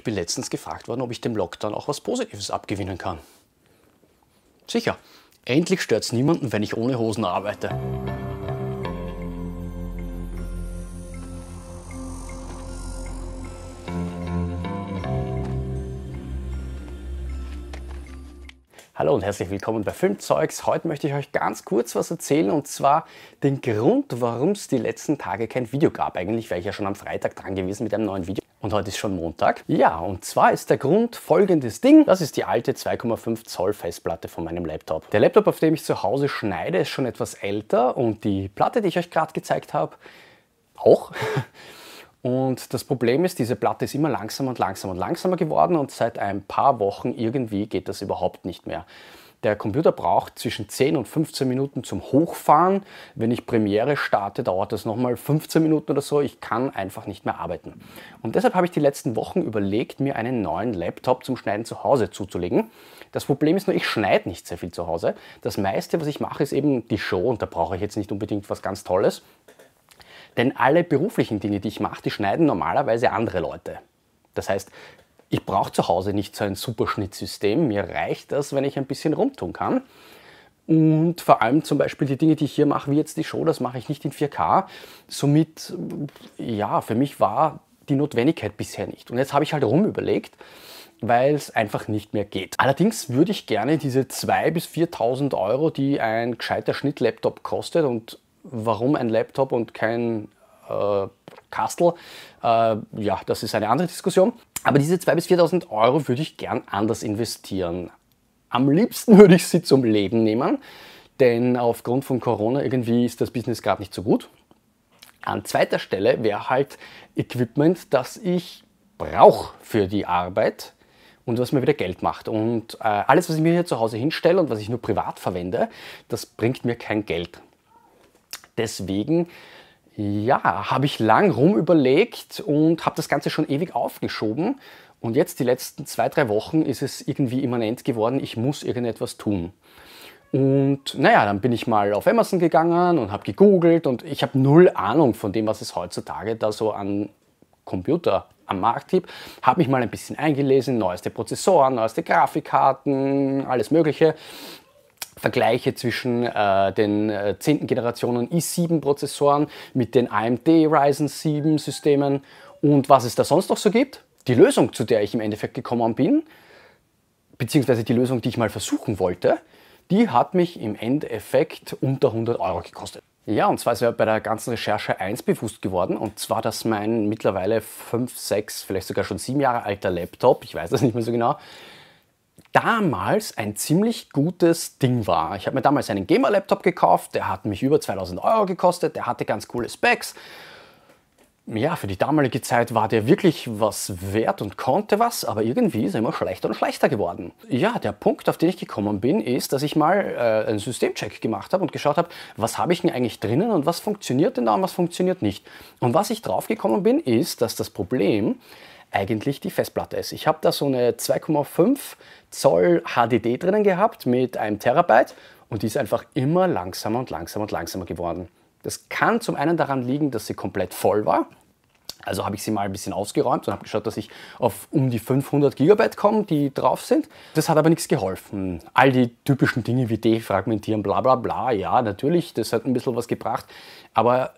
Ich bin letztens gefragt worden, ob ich dem Lockdown auch was Positives abgewinnen kann. Sicher, endlich stört es niemanden, wenn ich ohne Hosen arbeite. Hallo und herzlich willkommen bei Filmzeugs. Heute möchte ich euch ganz kurz was erzählen und zwar den Grund, warum es die letzten Tage kein Video gab. Eigentlich wäre ich ja schon am Freitag dran gewesen mit einem neuen Video. Und heute ist schon Montag. Ja, und zwar ist der Grund folgendes Ding. Das ist die alte 2,5 Zoll Festplatte von meinem Laptop. Der Laptop, auf dem ich zu Hause schneide, ist schon etwas älter und die Platte, die ich euch gerade gezeigt habe, auch. Und das Problem ist, diese Platte ist immer langsamer und langsamer und langsamer geworden und seit ein paar Wochen irgendwie geht das überhaupt nicht mehr. Der Computer braucht zwischen 10 und 15 Minuten zum Hochfahren. Wenn ich Premiere starte, dauert das nochmal 15 Minuten oder so. Ich kann einfach nicht mehr arbeiten. Und deshalb habe ich die letzten Wochen überlegt, mir einen neuen Laptop zum Schneiden zu Hause zuzulegen. Das Problem ist nur, ich schneide nicht sehr viel zu Hause. Das meiste, was ich mache, ist eben die Show und da brauche ich jetzt nicht unbedingt was ganz Tolles. Denn alle beruflichen Dinge, die ich mache, die schneiden normalerweise andere Leute. Das heißt, ich brauche zu Hause nicht so ein Superschnittsystem. Mir reicht das, wenn ich ein bisschen rumtun kann. Und vor allem zum Beispiel die Dinge, die ich hier mache, wie jetzt die Show, das mache ich nicht in 4K. Somit, ja, für mich war die Notwendigkeit bisher nicht. Und jetzt habe ich halt rumüberlegt, weil es einfach nicht mehr geht. Allerdings würde ich gerne diese 2.000 bis 4.000 Euro, die ein gescheiter Schnittlaptop kostet und warum ein Laptop und kein äh, Kastel. Äh, ja, das ist eine andere Diskussion. Aber diese 2.000 bis 4.000 Euro würde ich gern anders investieren. Am liebsten würde ich sie zum Leben nehmen, denn aufgrund von Corona irgendwie ist das Business gerade nicht so gut. An zweiter Stelle wäre halt Equipment, das ich brauche für die Arbeit und was mir wieder Geld macht. Und äh, alles, was ich mir hier zu Hause hinstelle und was ich nur privat verwende, das bringt mir kein Geld. Deswegen ja, habe ich lang rum überlegt und habe das Ganze schon ewig aufgeschoben. Und jetzt die letzten zwei, drei Wochen ist es irgendwie immanent geworden, ich muss irgendetwas tun. Und naja, dann bin ich mal auf Amazon gegangen und habe gegoogelt und ich habe null Ahnung von dem, was es heutzutage da so an Computer am Markt gibt. Habe mich mal ein bisschen eingelesen, neueste Prozessoren, neueste Grafikkarten, alles Mögliche. Vergleiche zwischen äh, den äh, 10. Generationen i7-Prozessoren mit den AMD Ryzen 7-Systemen und was es da sonst noch so gibt. Die Lösung, zu der ich im Endeffekt gekommen bin, beziehungsweise die Lösung, die ich mal versuchen wollte, die hat mich im Endeffekt unter 100 Euro gekostet. Ja, und zwar ist mir bei der ganzen Recherche eins bewusst geworden, und zwar, dass mein mittlerweile 5, 6, vielleicht sogar schon 7 Jahre alter Laptop, ich weiß das nicht mehr so genau, damals ein ziemlich gutes Ding war. Ich habe mir damals einen Gamer-Laptop gekauft, der hat mich über 2000 Euro gekostet, der hatte ganz coole Specs. Ja, für die damalige Zeit war der wirklich was wert und konnte was, aber irgendwie ist er immer schlechter und schlechter geworden. Ja, der Punkt, auf den ich gekommen bin, ist, dass ich mal äh, einen Systemcheck gemacht habe und geschaut habe, was habe ich denn eigentlich drinnen und was funktioniert denn da und was funktioniert nicht. Und was ich drauf gekommen bin, ist, dass das Problem eigentlich die Festplatte ist. Ich habe da so eine 2,5 Zoll HDD drinnen gehabt mit einem Terabyte und die ist einfach immer langsamer und langsamer und langsamer geworden. Das kann zum einen daran liegen, dass sie komplett voll war. Also habe ich sie mal ein bisschen ausgeräumt und habe geschaut, dass ich auf um die 500 Gigabyte komme, die drauf sind. Das hat aber nichts geholfen. All die typischen Dinge wie defragmentieren, bla bla bla, ja, natürlich, das hat ein bisschen was gebracht. Aber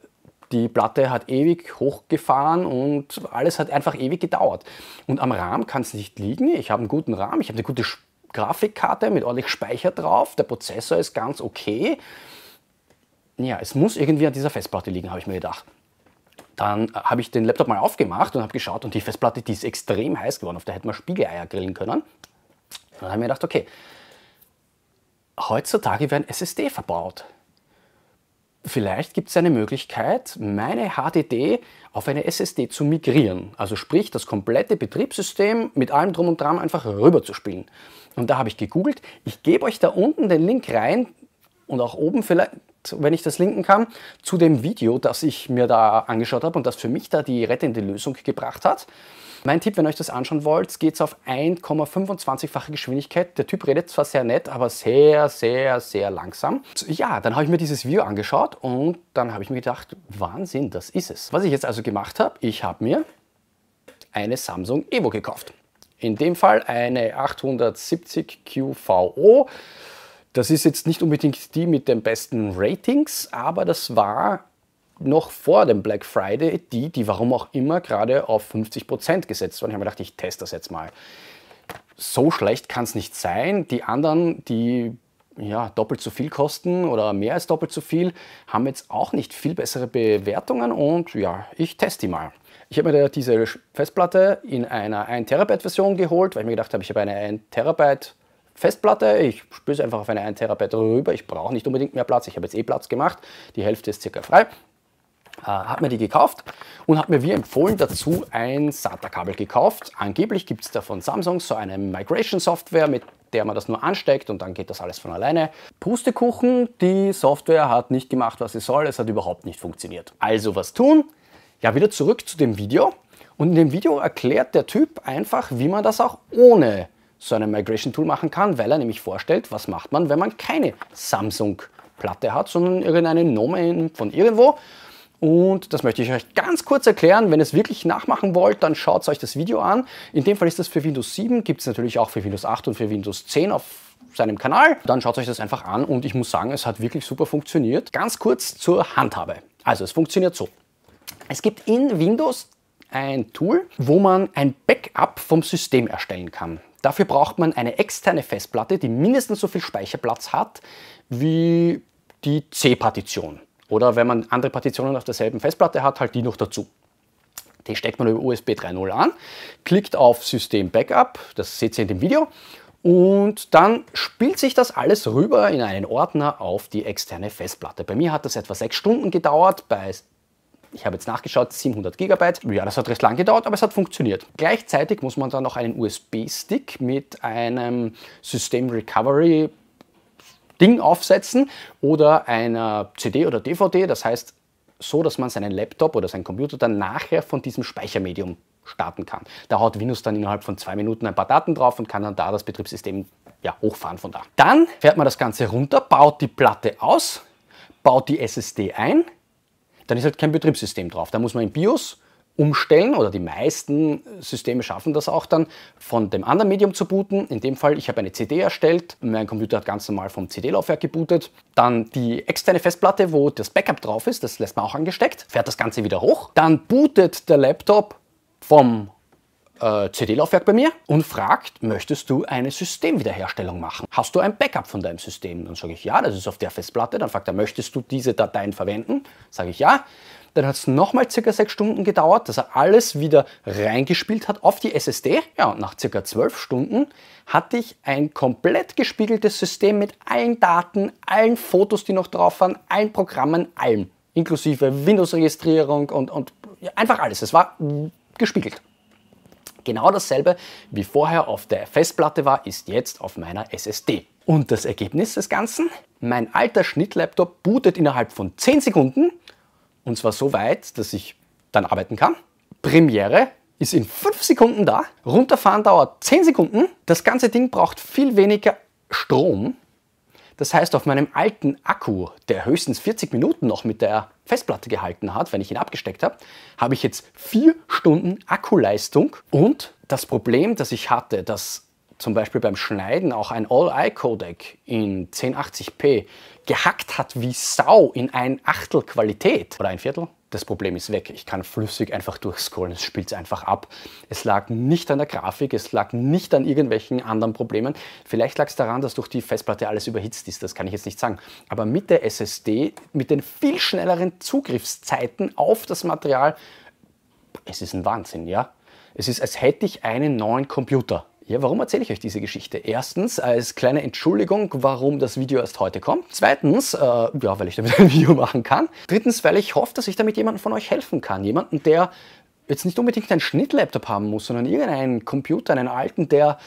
die Platte hat ewig hochgefahren und alles hat einfach ewig gedauert. Und am Rahmen kann es nicht liegen. Ich habe einen guten Rahmen, ich habe eine gute Grafikkarte mit ordentlich Speicher drauf, der Prozessor ist ganz okay. Ja, es muss irgendwie an dieser Festplatte liegen, habe ich mir gedacht dann äh, habe ich den Laptop mal aufgemacht und habe geschaut und die Festplatte, die ist extrem heiß geworden. Auf der hätten wir Spiegeleier grillen können. dann habe ich mir gedacht, okay, heutzutage werden SSD verbaut. Vielleicht gibt es eine Möglichkeit, meine HDD auf eine SSD zu migrieren. Also sprich, das komplette Betriebssystem mit allem drum und dran einfach rüberzuspielen. Und da habe ich gegoogelt. Ich gebe euch da unten den Link rein und auch oben vielleicht, wenn ich das linken kann, zu dem Video, das ich mir da angeschaut habe und das für mich da die rettende Lösung gebracht hat. Mein Tipp, wenn ihr euch das anschauen wollt, geht es auf 1,25-fache Geschwindigkeit. Der Typ redet zwar sehr nett, aber sehr, sehr, sehr langsam. Ja, dann habe ich mir dieses Video angeschaut und dann habe ich mir gedacht, Wahnsinn, das ist es. Was ich jetzt also gemacht habe, ich habe mir eine Samsung Evo gekauft. In dem Fall eine 870 QVO. Das ist jetzt nicht unbedingt die mit den besten Ratings, aber das war noch vor dem Black Friday die, die warum auch immer gerade auf 50% gesetzt waren. Ich habe mir gedacht, ich teste das jetzt mal. So schlecht kann es nicht sein. Die anderen, die ja, doppelt so viel kosten oder mehr als doppelt so viel, haben jetzt auch nicht viel bessere Bewertungen und ja, ich teste die mal. Ich habe mir diese Festplatte in einer 1 Terabyte Version geholt, weil ich mir gedacht habe, ich habe eine 1 Terabyte Festplatte, ich spüre einfach auf eine 1 Terabyte rüber, ich brauche nicht unbedingt mehr Platz, ich habe jetzt eh Platz gemacht, die Hälfte ist circa frei äh, hat mir die gekauft und hat mir wie empfohlen dazu ein SATA-Kabel gekauft. Angeblich gibt es da von Samsung so eine Migration-Software, mit der man das nur ansteckt und dann geht das alles von alleine. Pustekuchen, die Software hat nicht gemacht, was sie soll, es hat überhaupt nicht funktioniert. Also was tun? Ja, wieder zurück zu dem Video. Und in dem Video erklärt der Typ einfach, wie man das auch ohne so ein Migration Tool machen kann, weil er nämlich vorstellt, was macht man, wenn man keine Samsung Platte hat, sondern irgendeine Nomen von irgendwo und das möchte ich euch ganz kurz erklären. Wenn ihr es wirklich nachmachen wollt, dann schaut euch das Video an. In dem Fall ist das für Windows 7, gibt es natürlich auch für Windows 8 und für Windows 10 auf seinem Kanal. Dann schaut euch das einfach an und ich muss sagen, es hat wirklich super funktioniert. Ganz kurz zur Handhabe. Also es funktioniert so. Es gibt in Windows ein Tool, wo man ein Backup vom System erstellen kann. Dafür braucht man eine externe Festplatte, die mindestens so viel Speicherplatz hat wie die C-Partition. Oder wenn man andere Partitionen auf derselben Festplatte hat, halt die noch dazu. Die steckt man über USB 3.0 an, klickt auf System Backup, das seht ihr in dem Video, und dann spielt sich das alles rüber in einen Ordner auf die externe Festplatte. Bei mir hat das etwa sechs Stunden gedauert, bei ich habe jetzt nachgeschaut, 700 GB. Ja, das hat recht lang gedauert, aber es hat funktioniert. Gleichzeitig muss man dann noch einen USB-Stick mit einem System Recovery Ding aufsetzen oder einer CD oder DVD, das heißt so, dass man seinen Laptop oder seinen Computer dann nachher von diesem Speichermedium starten kann. Da haut Windows dann innerhalb von zwei Minuten ein paar Daten drauf und kann dann da das Betriebssystem ja, hochfahren von da. Dann fährt man das Ganze runter, baut die Platte aus, baut die SSD ein, dann ist halt kein Betriebssystem drauf. Da muss man in BIOS umstellen oder die meisten Systeme schaffen das auch dann, von dem anderen Medium zu booten. In dem Fall, ich habe eine CD erstellt, mein Computer hat ganz normal vom CD-Laufwerk gebootet. Dann die externe Festplatte, wo das Backup drauf ist, das lässt man auch angesteckt, fährt das Ganze wieder hoch. Dann bootet der Laptop vom äh, CD-Laufwerk bei mir und fragt, möchtest du eine Systemwiederherstellung machen? Hast du ein Backup von deinem System? Dann sage ich ja, das ist auf der Festplatte. Dann fragt er, möchtest du diese Dateien verwenden? Sage ich ja. Dann hat es nochmal circa sechs Stunden gedauert, dass er alles wieder reingespielt hat auf die SSD. Ja, und nach circa zwölf Stunden hatte ich ein komplett gespiegeltes System mit allen Daten, allen Fotos, die noch drauf waren, allen Programmen, allem. Inklusive Windows-Registrierung und, und ja, einfach alles. Es war gespiegelt. Genau dasselbe wie vorher auf der Festplatte war, ist jetzt auf meiner SSD. Und das Ergebnis des Ganzen? Mein alter Schnittlaptop bootet innerhalb von 10 Sekunden und zwar so weit, dass ich dann arbeiten kann. Premiere ist in 5 Sekunden da. Runterfahren dauert 10 Sekunden. Das ganze Ding braucht viel weniger Strom. Das heißt, auf meinem alten Akku, der höchstens 40 Minuten noch mit der Festplatte gehalten hat, wenn ich ihn abgesteckt habe, habe ich jetzt 4 Stunden Akkuleistung. Und das Problem, das ich hatte, dass zum Beispiel beim Schneiden auch ein All-Eye-Codec in 1080p gehackt hat wie Sau in ein Achtel Qualität oder ein Viertel, das Problem ist weg. Ich kann flüssig einfach durchscrollen, es spielt es einfach ab. Es lag nicht an der Grafik, es lag nicht an irgendwelchen anderen Problemen. Vielleicht lag es daran, dass durch die Festplatte alles überhitzt ist, das kann ich jetzt nicht sagen. Aber mit der SSD, mit den viel schnelleren Zugriffszeiten auf das Material, es ist ein Wahnsinn, ja. Es ist, als hätte ich einen neuen Computer. Ja, warum erzähle ich euch diese Geschichte? Erstens als kleine Entschuldigung, warum das Video erst heute kommt. Zweitens, äh, ja, weil ich damit ein Video machen kann. Drittens, weil ich hoffe, dass ich damit jemandem von euch helfen kann. Jemanden, der jetzt nicht unbedingt einen Schnittlaptop haben muss, sondern irgendeinen Computer, einen alten, der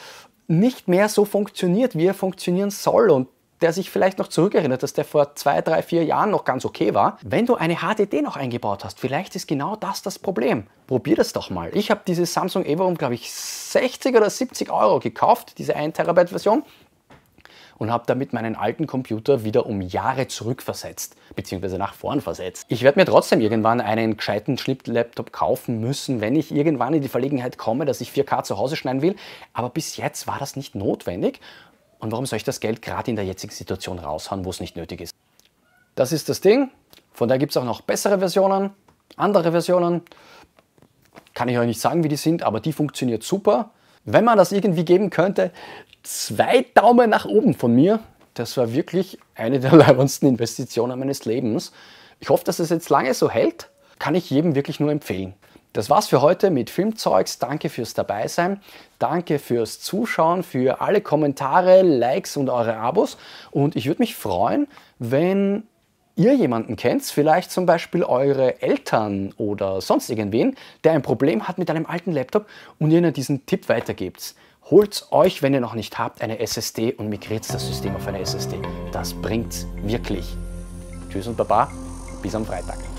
nicht mehr so funktioniert, wie er funktionieren soll und der sich vielleicht noch zurückerinnert, dass der vor zwei, drei, vier Jahren noch ganz okay war. Wenn du eine HDD noch eingebaut hast, vielleicht ist genau das das Problem. Probier das doch mal. Ich habe dieses Samsung Everum, glaube ich, 60 oder 70 Euro gekauft, diese 1 tb Version und habe damit meinen alten Computer wieder um Jahre zurückversetzt, beziehungsweise nach vorn versetzt. Ich werde mir trotzdem irgendwann einen gescheiten Schnitt-Laptop kaufen müssen, wenn ich irgendwann in die Verlegenheit komme, dass ich 4K zu Hause schneiden will, aber bis jetzt war das nicht notwendig und warum soll ich das Geld gerade in der jetzigen Situation raushauen, wo es nicht nötig ist? Das ist das Ding. Von daher gibt es auch noch bessere Versionen, andere Versionen. Kann ich euch nicht sagen, wie die sind, aber die funktioniert super. Wenn man das irgendwie geben könnte, zwei Daumen nach oben von mir. Das war wirklich eine der leibendsten Investitionen meines Lebens. Ich hoffe, dass es jetzt lange so hält. Kann ich jedem wirklich nur empfehlen. Das war's für heute mit Filmzeugs. Danke fürs Dabeisein. Danke fürs Zuschauen, für alle Kommentare, Likes und eure Abos. Und ich würde mich freuen, wenn ihr jemanden kennt, vielleicht zum Beispiel eure Eltern oder sonst irgendwen, der ein Problem hat mit einem alten Laptop und ihr ihnen diesen Tipp weitergibt. Holt euch, wenn ihr noch nicht habt, eine SSD und migriert das System auf eine SSD. Das bringt's wirklich. Tschüss und Baba, bis am Freitag.